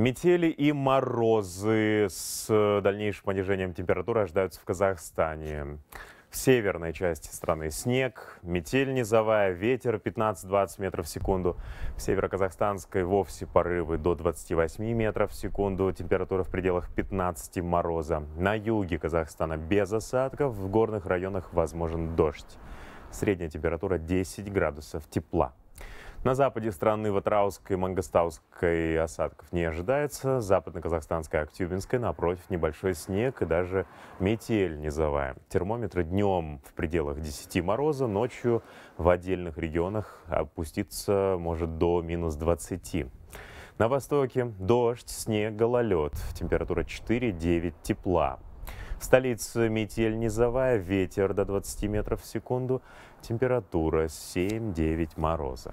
Метели и морозы с э, дальнейшим понижением температуры ожидаются в Казахстане. В северной части страны снег, метель низовая, ветер 15-20 метров в секунду. В северо-казахстанской вовсе порывы до 28 метров в секунду, температура в пределах 15 мороза. На юге Казахстана без осадков, в горных районах возможен дождь. Средняя температура 10 градусов тепла. На западе страны в Атраусской и Мангостауской осадков не ожидается. Западно-казахстанская Актюбинская, напротив, небольшой снег и даже метель низовая. Термометры днем в пределах 10 мороза, ночью в отдельных регионах опуститься может до минус 20. На востоке дождь, снег, гололед. Температура 4-9 тепла. В столице метель низовая, ветер до 20 метров в секунду, температура 7-9 мороза.